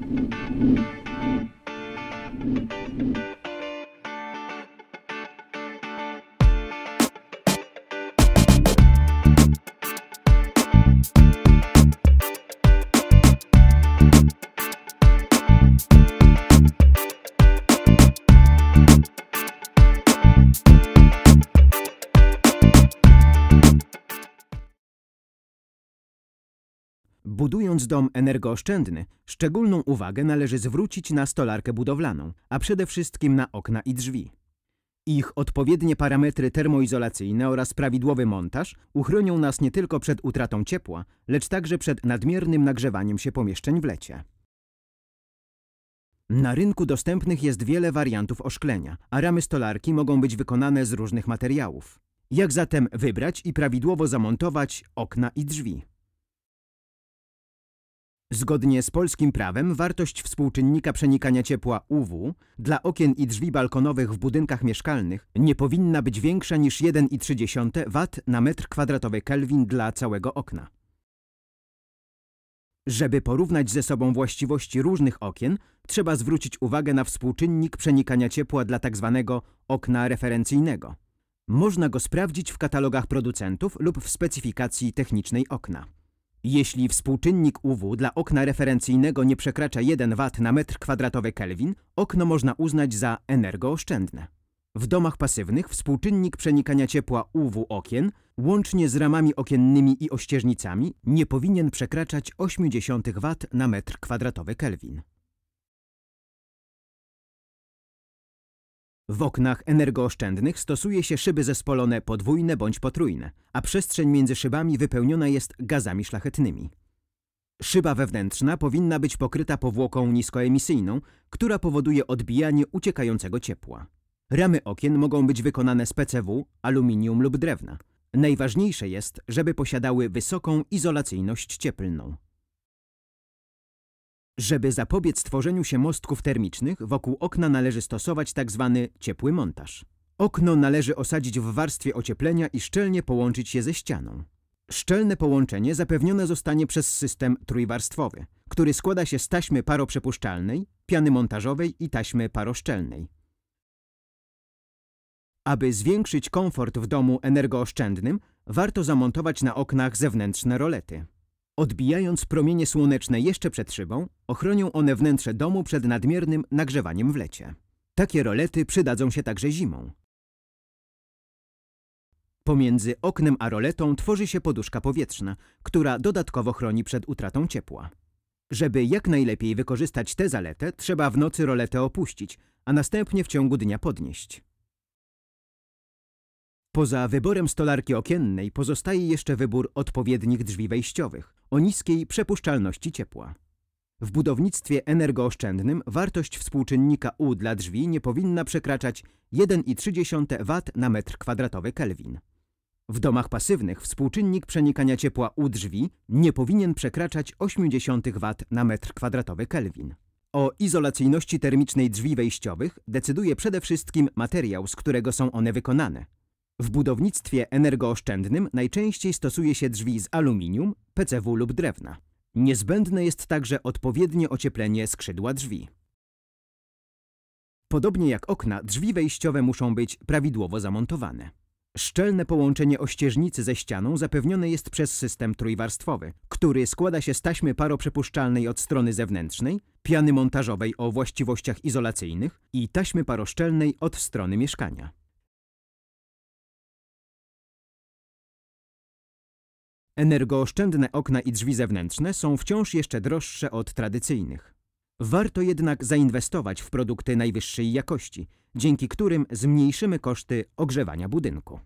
Thank Budując dom energooszczędny, szczególną uwagę należy zwrócić na stolarkę budowlaną, a przede wszystkim na okna i drzwi. Ich odpowiednie parametry termoizolacyjne oraz prawidłowy montaż uchronią nas nie tylko przed utratą ciepła, lecz także przed nadmiernym nagrzewaniem się pomieszczeń w lecie. Na rynku dostępnych jest wiele wariantów oszklenia, a ramy stolarki mogą być wykonane z różnych materiałów. Jak zatem wybrać i prawidłowo zamontować okna i drzwi? Zgodnie z polskim prawem wartość współczynnika przenikania ciepła UW dla okien i drzwi balkonowych w budynkach mieszkalnych nie powinna być większa niż 1,3 W na metr kwadratowy Kelvin dla całego okna. Żeby porównać ze sobą właściwości różnych okien, trzeba zwrócić uwagę na współczynnik przenikania ciepła dla tzw. Tak okna referencyjnego. Można go sprawdzić w katalogach producentów lub w specyfikacji technicznej okna. Jeśli współczynnik UW dla okna referencyjnego nie przekracza 1 W na metr kwadratowy Kelvin, okno można uznać za energooszczędne. W domach pasywnych współczynnik przenikania ciepła UW okien, łącznie z ramami okiennymi i ościeżnicami, nie powinien przekraczać 0,8 W na metr kwadratowy Kelvin. W oknach energooszczędnych stosuje się szyby zespolone podwójne bądź potrójne, a przestrzeń między szybami wypełniona jest gazami szlachetnymi. Szyba wewnętrzna powinna być pokryta powłoką niskoemisyjną, która powoduje odbijanie uciekającego ciepła. Ramy okien mogą być wykonane z PCW, aluminium lub drewna. Najważniejsze jest, żeby posiadały wysoką izolacyjność cieplną. Żeby zapobiec tworzeniu się mostków termicznych, wokół okna należy stosować tzw. Tak ciepły montaż. Okno należy osadzić w warstwie ocieplenia i szczelnie połączyć je ze ścianą. Szczelne połączenie zapewnione zostanie przez system trójwarstwowy, który składa się z taśmy paroprzepuszczalnej, piany montażowej i taśmy paroszczelnej. Aby zwiększyć komfort w domu energooszczędnym, warto zamontować na oknach zewnętrzne rolety. Odbijając promienie słoneczne jeszcze przed szybą, ochronią one wnętrze domu przed nadmiernym nagrzewaniem w lecie. Takie rolety przydadzą się także zimą. Pomiędzy oknem a roletą tworzy się poduszka powietrzna, która dodatkowo chroni przed utratą ciepła. Żeby jak najlepiej wykorzystać tę zaletę, trzeba w nocy roletę opuścić, a następnie w ciągu dnia podnieść. Poza wyborem stolarki okiennej pozostaje jeszcze wybór odpowiednich drzwi wejściowych o niskiej przepuszczalności ciepła. W budownictwie energooszczędnym wartość współczynnika U dla drzwi nie powinna przekraczać 1,3 W na metr kwadratowy Kelvin. W domach pasywnych współczynnik przenikania ciepła u drzwi nie powinien przekraczać 0,8 W na metr kwadratowy Kelvin. O izolacyjności termicznej drzwi wejściowych decyduje przede wszystkim materiał, z którego są one wykonane. W budownictwie energooszczędnym najczęściej stosuje się drzwi z aluminium, PCW lub drewna. Niezbędne jest także odpowiednie ocieplenie skrzydła drzwi. Podobnie jak okna, drzwi wejściowe muszą być prawidłowo zamontowane. Szczelne połączenie ościeżnicy ze ścianą zapewnione jest przez system trójwarstwowy, który składa się z taśmy paroprzepuszczalnej od strony zewnętrznej, piany montażowej o właściwościach izolacyjnych i taśmy paroszczelnej od strony mieszkania. Energooszczędne okna i drzwi zewnętrzne są wciąż jeszcze droższe od tradycyjnych. Warto jednak zainwestować w produkty najwyższej jakości, dzięki którym zmniejszymy koszty ogrzewania budynku.